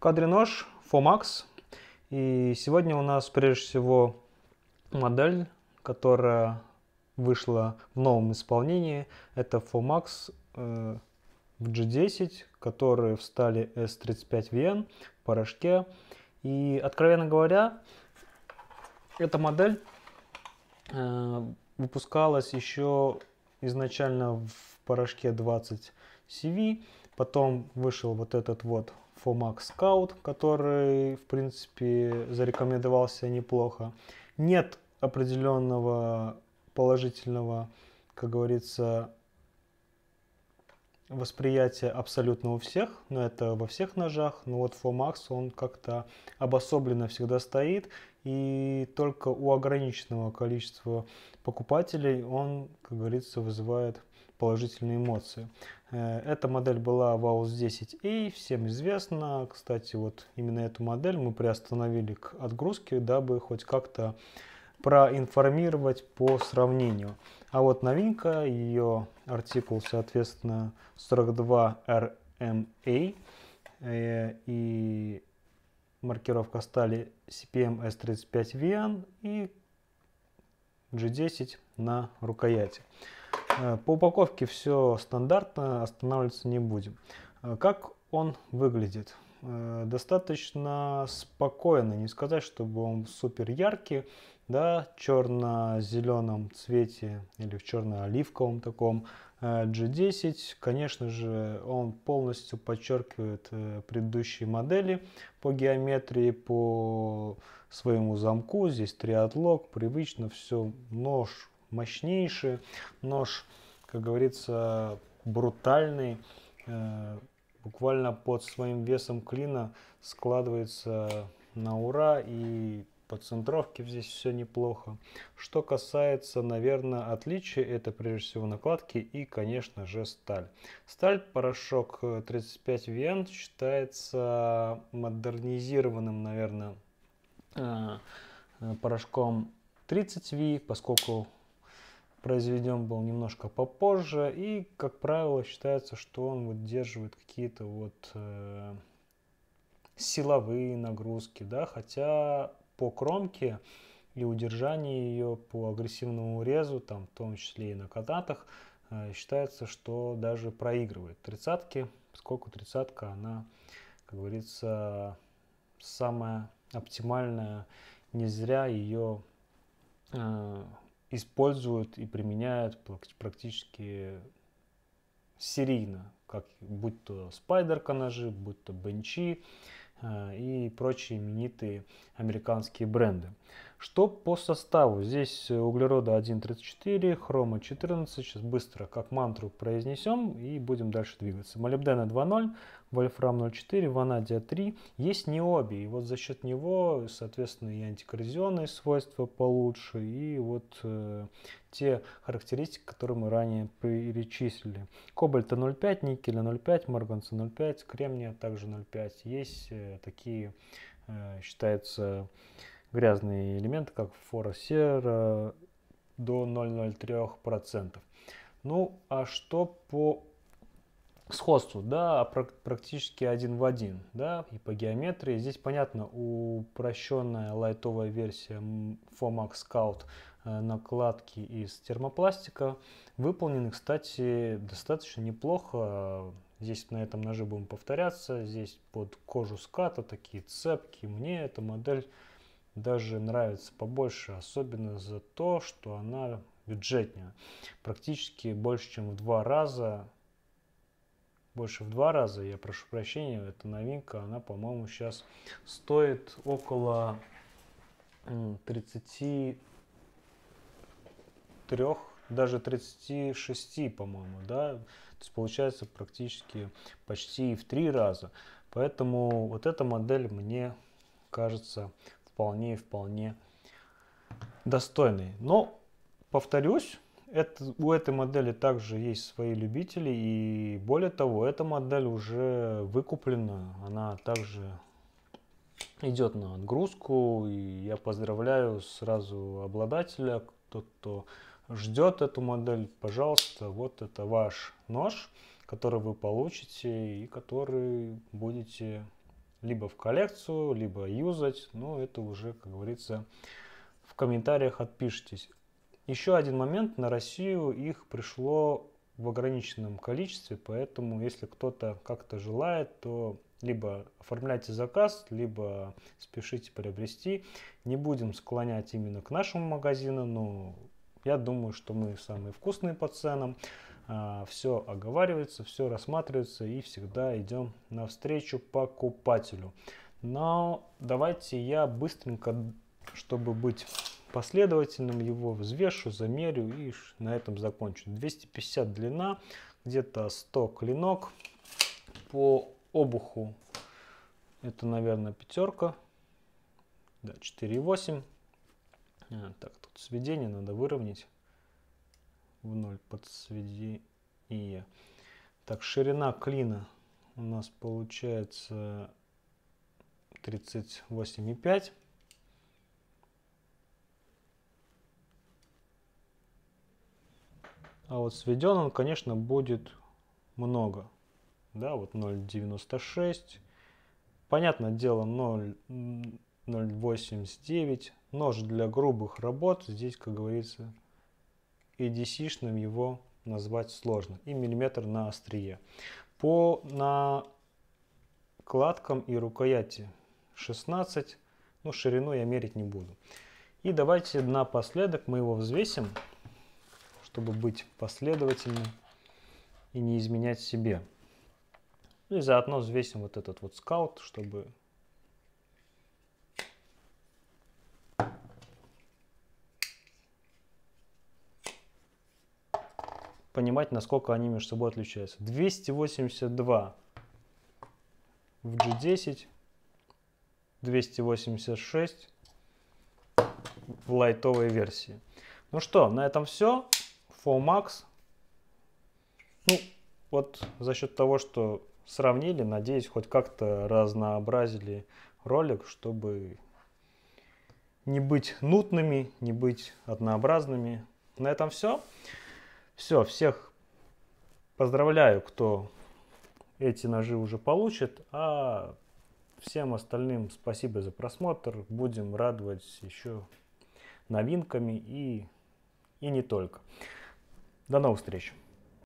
кадре нож Fomax. И сегодня у нас прежде всего модель, которая вышла в новом исполнении. Это Fomax э, в G10, которые встали S35VN в порошке. И, откровенно говоря, эта модель э, выпускалась еще изначально в порошке 20 CV, потом вышел вот этот вот FOMAC Scout, который, в принципе, зарекомендовался неплохо. Нет определенного положительного, как говорится, восприятия абсолютно у всех, но это во всех ножах, но вот FOMAX, он как-то обособленно всегда стоит, и только у ограниченного количества покупателей он, как говорится, вызывает положительные эмоции. Э, эта модель была в 10i, всем известна. Кстати, вот именно эту модель мы приостановили к отгрузке, дабы хоть как-то проинформировать по сравнению. А вот новинка, ее артикул, соответственно, 42RMA э, и маркировка стали CPM S35VN и G10 на рукояти. Э, по упаковке все стандартно, останавливаться не будем. Э, как он выглядит? Э, достаточно спокойно, не сказать, чтобы он супер яркий, да, черно-зеленом цвете или в черно-оливковом таком. G10, конечно же, он полностью подчеркивает предыдущие модели по геометрии, по своему замку. Здесь триатлог, привычно все, нож мощнейший нож, как говорится, брутальный, э, буквально под своим весом клина складывается на ура и по центровке здесь все неплохо. Что касается, наверное, отличия, это прежде всего накладки и, конечно же, сталь. Сталь порошок 35 э, Вен считается модернизированным, наверное, э, порошком 30 V, поскольку произведен был немножко попозже, и, как правило, считается, что он выдерживает какие-то вот э, силовые нагрузки, да, хотя по кромке и удержании ее по агрессивному резу, там, в том числе и на канатах, э, считается, что даже проигрывает тридцатки, поскольку тридцатка, она, как говорится, самая оптимальная, не зря ее используют и применяют практически серийно, как будь то спайдерка ножи, будь то бенчи э, и прочие именитые американские бренды. Что по составу? Здесь э, углерода 1,34, хрома 14. Сейчас быстро, как мантру, произнесем и будем дальше двигаться. Молибдена 2,0, вольфрам 0,4, ванадия 3. Есть необи, и вот за счет него, соответственно, и антикоррозионные свойства получше, и вот э, те характеристики, которые мы ранее перечислили. Кобальта 0,5, никеля 0,5, марганца 0,5, кремния также 0,5. Есть э, такие, э, считается грязные элементы, как форсер, до 0,03%. Ну, а что по сходству? Да, а практически один в один, да, и по геометрии. Здесь, понятно, упрощенная лайтовая версия FOMAX Scout э, накладки из термопластика. Выполнены, кстати, достаточно неплохо. Здесь на этом ноже будем повторяться. Здесь под кожу ската такие цепки. Мне эта модель даже нравится побольше, особенно за то, что она бюджетнее. Практически больше, чем в два раза. Больше в два раза, я прошу прощения, эта новинка, она, по-моему, сейчас стоит около 33, даже 36, по-моему, да. То есть получается практически почти в три раза. Поэтому вот эта модель мне кажется вполне и вполне достойный. Но, повторюсь, это, у этой модели также есть свои любители, и более того, эта модель уже выкуплена, она также идет на отгрузку, и я поздравляю сразу обладателя, тот, кто ждет эту модель, пожалуйста, вот это ваш нож, который вы получите и который будете либо в коллекцию, либо юзать, но это уже, как говорится, в комментариях отпишитесь. Еще один момент, на Россию их пришло в ограниченном количестве, поэтому если кто-то как-то желает, то либо оформляйте заказ, либо спешите приобрести. Не будем склонять именно к нашему магазину, но я думаю, что мы самые вкусные по ценам. А, все оговаривается, все рассматривается и всегда идем навстречу покупателю. Но давайте я быстренько, чтобы быть последовательным, его взвешу, замерю и на этом закончу. 250 длина, где-то 100 клинок. По обуху это, наверное, пятерка. Да, 4,8. А, так, тут сведение надо выровнять в ноль подсведение. Так, ширина клина у нас получается 38,5. А вот сведен он, конечно, будет много. Да, вот 0,96. Понятное дело, 0,89. Нож для грубых работ здесь, как говорится, ADC-шным его назвать сложно. И миллиметр на острие. По на кладкам и рукояти 16, но ширину я мерить не буду. И давайте напоследок мы его взвесим, чтобы быть последовательным и не изменять себе. И заодно взвесим вот этот вот скаут, чтобы понимать, насколько они между собой отличаются. 282 в G10, 286 в лайтовой версии. Ну что, на этом все. FOMAX. Ну, вот за счет того, что сравнили, надеюсь, хоть как-то разнообразили ролик, чтобы не быть нутными, не быть однообразными. На этом все. Все, всех поздравляю, кто эти ножи уже получит, а всем остальным спасибо за просмотр. Будем радовать еще новинками и, и не только. До новых встреч!